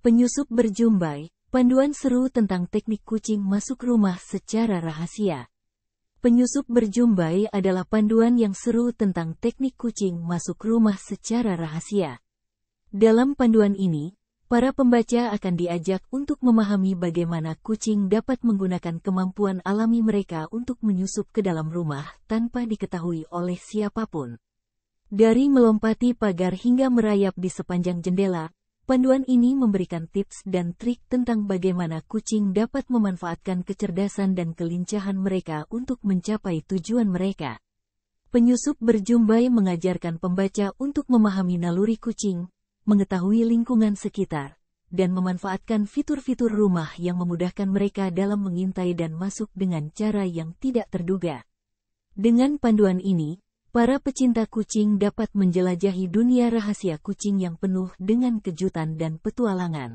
penyusup berjumbai, panduan seru tentang teknik kucing masuk rumah secara rahasia. Penyusup berjumbai adalah panduan yang seru tentang teknik kucing masuk rumah secara rahasia. Dalam panduan ini, para pembaca akan diajak untuk memahami bagaimana kucing dapat menggunakan kemampuan alami mereka untuk menyusup ke dalam rumah tanpa diketahui oleh siapapun. Dari melompati pagar hingga merayap di sepanjang jendela, Panduan ini memberikan tips dan trik tentang bagaimana kucing dapat memanfaatkan kecerdasan dan kelincahan mereka untuk mencapai tujuan mereka. Penyusup berjumbai mengajarkan pembaca untuk memahami naluri kucing, mengetahui lingkungan sekitar, dan memanfaatkan fitur-fitur rumah yang memudahkan mereka dalam mengintai dan masuk dengan cara yang tidak terduga. Dengan panduan ini, Para pecinta kucing dapat menjelajahi dunia rahasia kucing yang penuh dengan kejutan dan petualangan.